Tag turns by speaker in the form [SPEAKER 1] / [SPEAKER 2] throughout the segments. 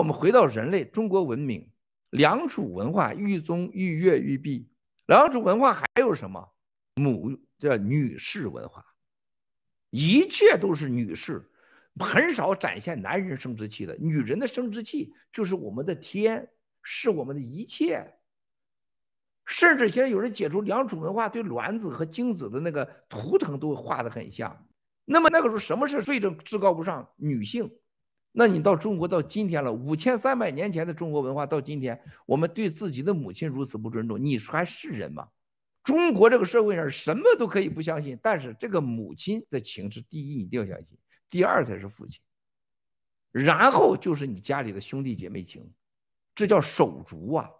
[SPEAKER 1] 我们回到人类，中国文明，良渚文化，玉宗玉月、玉璧，良渚文化还有什么？母叫女士文化，一切都是女士，很少展现男人生殖器的。女人的生殖器就是我们的天，是我们的一切。甚至现在有人解读良渚文化对卵子和精子的那个图腾都画得很像。那么那个时候，什么是最正至高无上？女性。那你到中国到今天了，五千三百年前的中国文化到今天，我们对自己的母亲如此不尊重，你还是人吗？中国这个社会上什么都可以不相信，但是这个母亲的情是第一你一定要相信，第二才是父亲，然后就是你家里的兄弟姐妹情，这叫手足啊。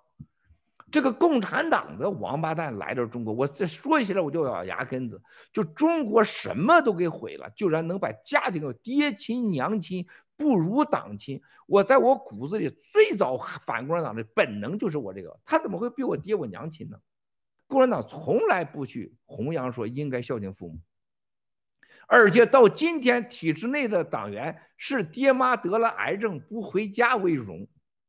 [SPEAKER 1] 这个共产党的王八蛋来到中国，我这说起来我就咬牙根子，就中国什么都给毁了，竟然能把家庭爹亲娘亲。不如党亲，我在我骨子里最早反共产党的本能就是我这个，他怎么会比我爹我娘亲呢？共产党从来不去弘扬说应该孝敬父母，而且到今天体制内的党员是爹妈得了癌症不回家为荣，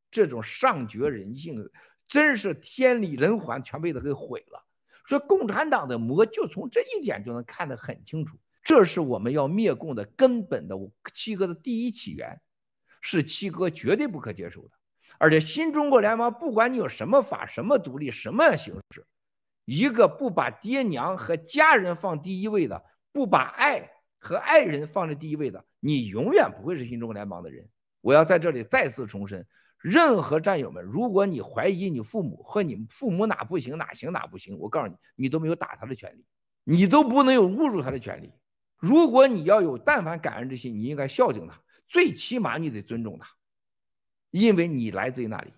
[SPEAKER 1] 这种上绝人性，真是天理人寰全被他给毁了。说共产党的魔就从这一点就能看得很清楚。这是我们要灭共的根本的七哥的第一起源，是七哥绝对不可接受的。而且新中国联邦，不管你有什么法、什么独立、什么样形式，一个不把爹娘和家人放第一位的，不把爱和爱人放在第一位的，你永远不会是新中国联邦的人。我要在这里再次重申，任何战友们，如果你怀疑你父母和你父母哪不行哪行哪不行，我告诉你，你都没有打他的权利，你都不能有侮辱他的权利。如果你要有但凡感恩之心，你应该孝敬他，最起码你得尊重他，因为你来自于那里。